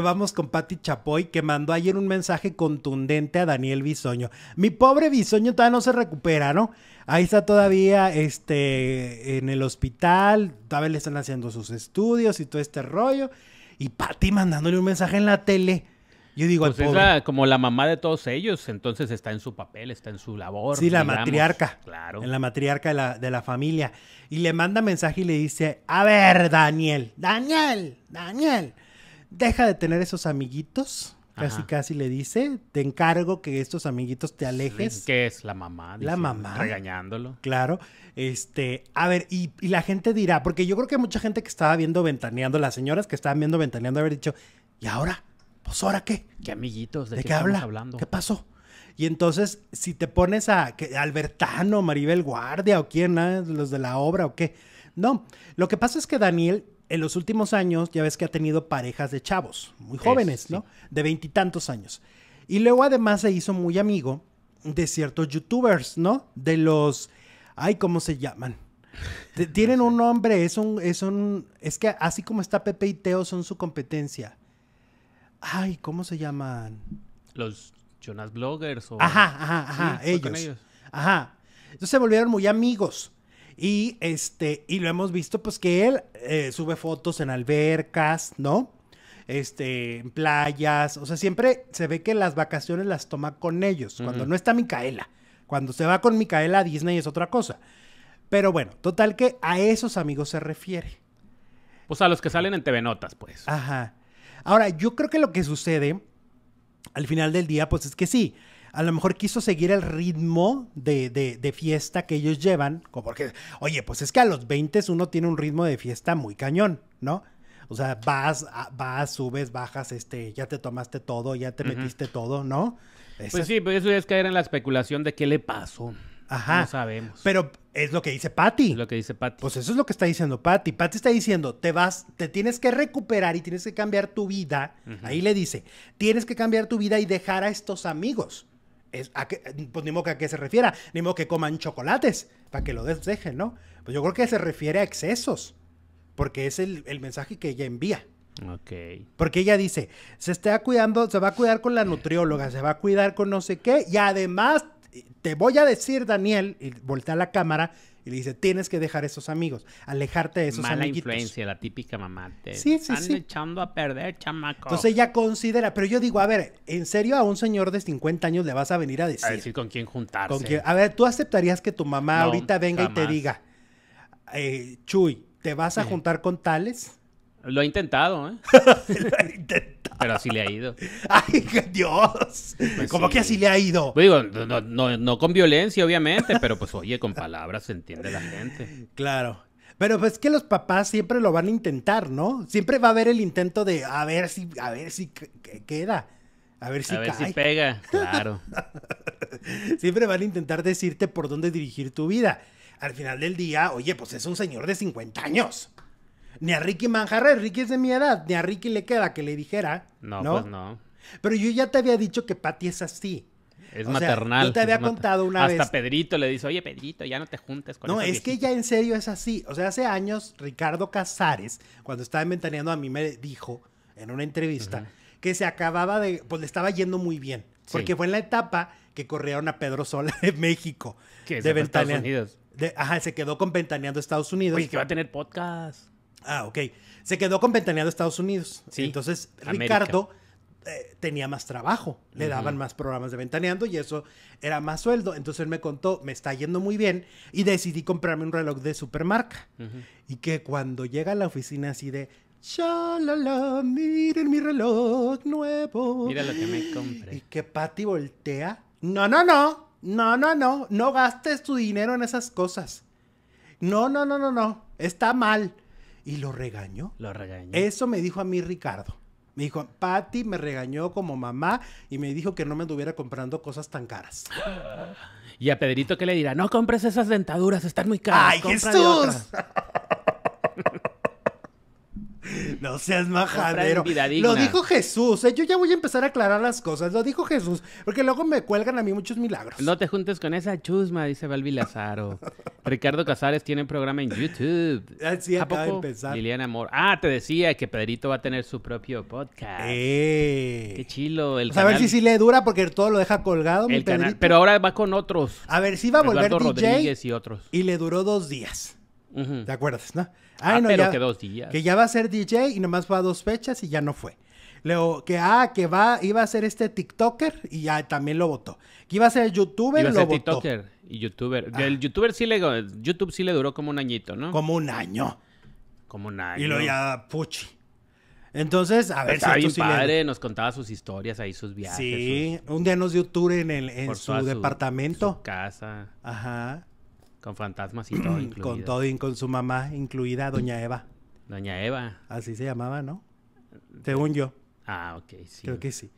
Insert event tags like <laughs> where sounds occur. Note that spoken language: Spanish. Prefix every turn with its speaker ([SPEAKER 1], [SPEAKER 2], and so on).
[SPEAKER 1] vamos con Patti Chapoy, que mandó ayer un mensaje contundente a Daniel Bisoño. Mi pobre Bisoño todavía no se recupera, ¿no? Ahí está todavía este, en el hospital, todavía le están haciendo sus estudios y todo este rollo. Y Patti mandándole un mensaje en la tele. Yo digo, pues es
[SPEAKER 2] como la mamá de todos ellos, entonces está en su papel, está en su labor. Sí, la matriarca.
[SPEAKER 1] Claro. En la matriarca de la, de la, familia. Y le manda mensaje y le dice, a ver, Daniel, Daniel, Daniel, deja de tener esos amiguitos. Casi, casi le dice, te encargo que estos amiguitos te alejes.
[SPEAKER 2] ¿Qué es la mamá? la mamá. Regañándolo. Claro. Este, a
[SPEAKER 1] ver, y, la gente dirá, porque yo creo que mucha gente que estaba viendo Ventaneando, las señoras que estaban viendo Ventaneando, haber dicho, ¿y ahora? Pues ahora qué. ¿Qué amiguitos? ¿De, qué, habla? hablando? ¿Qué pasó? Y entonces, si te pones a que, Albertano, Maribel Guardia o quién, es los de la obra o qué. No, lo que pasa es que Daniel en los últimos años ya ves que ha tenido parejas de chavos, muy jóvenes, ¿no? De veintitantos años. Y luego además se hizo muy amigo de ciertos youtubers, ¿no? De los... Ay, ¿cómo se llaman? <laughs> tienen un nombre, es un, es un... Es que así como está Pepe y Teo son su competencia. Ay, ¿cómo se llaman?
[SPEAKER 2] Los Jonas Bloggers o... Ajá, ajá, ajá, ellos. ellos.
[SPEAKER 1] Ajá. Entonces se volvieron muy amigos. Y este, y lo hemos visto, pues que él eh, sube fotos en albercas, ¿no? Este, en playas. O sea, siempre se ve que las vacaciones las toma con ellos. Cuando no está Micaela. Cuando se va con Micaela a Disney es otra cosa. Pero bueno, total que a esos amigos se
[SPEAKER 2] refiere. Pues a los que salen en TV Notas, pues.
[SPEAKER 1] Ajá. Ahora, yo creo que lo que sucede al final del día, pues es que sí, a lo mejor quiso seguir el ritmo de, fiesta que ellos llevan, como porque, oye, pues es que a los 20 uno tiene un ritmo de fiesta muy cañón, ¿no? O sea, vas, vas, subes, bajas, este, ya te tomaste todo, ya te metiste todo, ¿no?
[SPEAKER 2] Pues sí, pues eso es caer en la especulación de qué le pasó. Ajá. No sabemos. Pero es lo que dice Patty. Es lo que dice Patty. Pues eso es lo
[SPEAKER 1] que está diciendo Patty. Patty está diciendo, te vas, te tienes que recuperar y tienes que cambiar tu vida. Ahí le dice, tienes que cambiar tu vida y dejar a estos amigos. Es, a que, pues ni modo que a qué se refiera, ni modo que coman chocolates para que lo dejen, ¿no? Pues yo creo que se refiere a excesos, porque es el, el mensaje que ella envía. Ok. Porque ella dice, se está cuidando, se va a cuidar con la nutrióloga, se va a cuidar con no sé qué, y además te voy a decir, Daniel, y voltea la cámara y le dice, tienes que dejar esos amigos, alejarte de esos Mala
[SPEAKER 2] influencia, la típica mamá. Te sí, sí, están echando a perder, chamaco. Entonces
[SPEAKER 1] ella considera, pero yo digo, a ver, ¿en serio a un señor de 50 años le vas a venir a decir? A decir
[SPEAKER 2] con quién juntarse.
[SPEAKER 1] A ver, ¿tú aceptarías que tu mamá ahorita venga y te diga, eh, Chuy, ¿te vas a <laughs> juntar con tales?
[SPEAKER 2] Lo he intentado, ¿eh? <laughs> <laughs> Lo intentado. Pero así le ha ido. <laughs> ¡Ay, Dios! Pues ¿Cómo que así le ha ido? Pues digo, no, con violencia, obviamente, pero pues oye, con palabras se entiende la gente. <laughs> Claro.
[SPEAKER 1] Pero pues que los papás siempre lo van a intentar, ¿no? Siempre va a haber el intento de a ver si, a ver si queda.
[SPEAKER 2] A ver si a si pega, <laughs> claro.
[SPEAKER 1] siempre van a intentar decirte por dónde dirigir tu vida. Al final del día, oye, pues es un señor de 50 años. Ni a Ricky Manjarre, Ricky es de mi edad, ni a Ricky le queda que le dijera.
[SPEAKER 2] No, no, pues no.
[SPEAKER 1] Pero yo ya te había dicho que Pati es así.
[SPEAKER 2] Es maternal. yo te había contado una vez. Hasta Pedrito le dice, oye Pedrito, ya no te juntes con No, es que
[SPEAKER 1] ya en serio es así. O sea, hace años Ricardo Casares, cuando estaba inventaneando, a mí me dijo en una entrevista que se acababa de. Pues le estaba yendo muy bien. Porque fue en la etapa que corrieron a Pedro Sola <laughs> de México. Que de Estados Unidos. ajá, se quedó con Ventaneando Estados Unidos. Y que va a tener podcast. Ah, ok. Se quedó con Ventaneando Estados Unidos. Sí. Entonces, Ricardo eh, tenía más trabajo. Le daban más programas de Ventaneando y eso era más sueldo. Entonces él me contó, me está yendo muy bien y decidí comprarme un reloj de supermarca. Y que cuando llega a la oficina así de, Chalala, miren mi reloj nuevo. Mira lo que me compré. Y que Patty voltea. No, no, no. No, no, no. No gastes tu dinero en esas cosas. No, no, no, no, no. Está mal. Y lo regañó. Lo regañó. Eso me dijo a mí Ricardo. Me dijo, Patti me regañó como mamá y me dijo que no me anduviera comprando cosas tan caras. <gasps>
[SPEAKER 2] Y a Pedrito que le dirá, no compres esas dentaduras, están muy caras. ¡Ay, Jesús! <laughs> <laughs> No seas majadero. Lo dijo
[SPEAKER 1] Jesús. Eh, yo ya voy a empezar a aclarar las cosas. Lo dijo Jesús. Porque luego me cuelgan a mí muchos milagros.
[SPEAKER 2] No te juntes con esa chusma, dice Balbi Lazaro. <laughs> Ricardo Casares tiene un programa en YouTube. Ah, Amor. Ah, te decía que Pedrito va a tener su propio podcast. Eh. Qué chilo. El A ver si sí
[SPEAKER 1] le dura porque todo lo deja colgado. Pero
[SPEAKER 2] ahora va con otros. A ver si va a volver y otros. Y le duró dos días. ¿Te acuerdas,
[SPEAKER 1] no? ah, ah pero que dos días. Que ya va a ser DJ y nomás fue a dos fechas y ya no fue. Luego, que ah, que va, iba a ser este TikToker y ya también lo votó. Que iba a ser youtuber, y lo votó. TikToker
[SPEAKER 2] y youtuber. Ah. El youtuber sí le YouTube sí le duró como un añito, ¿no? Como un año. Como un año. Y lo ya
[SPEAKER 1] puchi. Entonces, a ver si
[SPEAKER 2] nos contaba sus historias ahí, sus viajes. Sí,
[SPEAKER 1] un día nos dio tour en el en su departamento. Su
[SPEAKER 2] casa. Ajá. Con fantasmas y <clears throat> todo incluido. Con todo
[SPEAKER 1] y con su mamá incluida, Doña Eva.
[SPEAKER 2] Doña Eva.
[SPEAKER 1] Así se llamaba, ¿no? Eh, Según yo. Ah, ok, sí. Creo que sí.